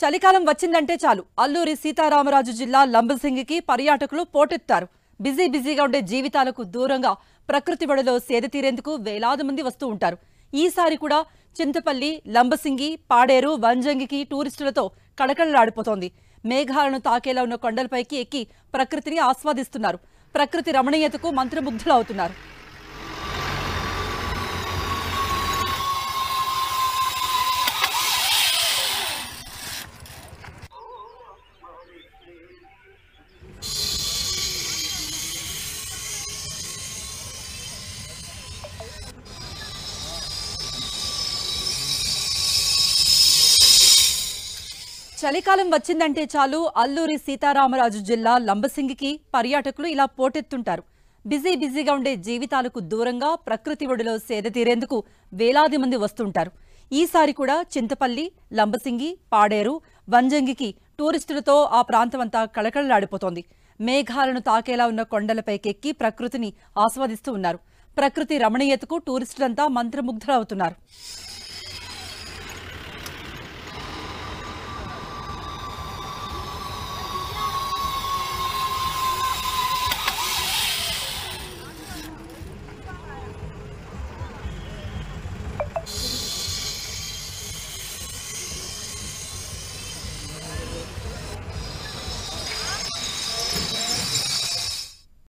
చలికాలం వచ్చిందంటే చాలు అల్లూరి సీతారామరాజు జిల్లా లంబసింగికి పర్యాటకులు పోటెత్తారు బిజీ బిజీగా ఉండే జీవితాలకు దూరంగా ప్రకృతి బడిలో సేద తీరేందుకు వేలాది మంది వస్తూ ఉంటారు ఈసారి కూడా చింతపల్లి లంబసింగి పాడేరు వంజంగికి టూరిస్టులతో కడకళలాడిపోతోంది మేఘాలను తాకేలా ఉన్న కొండలపైకి ఎక్కి ప్రకృతిని ఆస్వాదిస్తున్నారు ప్రకృతి రమణీయతకు మంత్రముగ్ధులవుతున్నారు చలికాలం వచ్చిందంటే చాలు అల్లూరి సీతారామరాజు జిల్లా లంబసింగికి పర్యాటకులు ఇలా పోటెత్తుంటారు బిజీ బిజీగా ఉండే జీవితాలకు దూరంగా ప్రకృతి ఒడిలో సేద తీరేందుకు వేలాది మంది వస్తుంటారు ఈసారి కూడా చింతపల్లి లంబసింగి పాడేరు వంజంగికి టూరిస్టులతో ఆ ప్రాంతమంతా కళకళలాడిపోతోంది మేఘాలను తాకేలా ఉన్న కొండలపైకెక్కి ప్రకృతిని ఆస్వాదిస్తూ ఉన్నారు ప్రకృతి రమణీయతకు టూరిస్టులంతా మంత్రముగ్ధులవుతున్నారు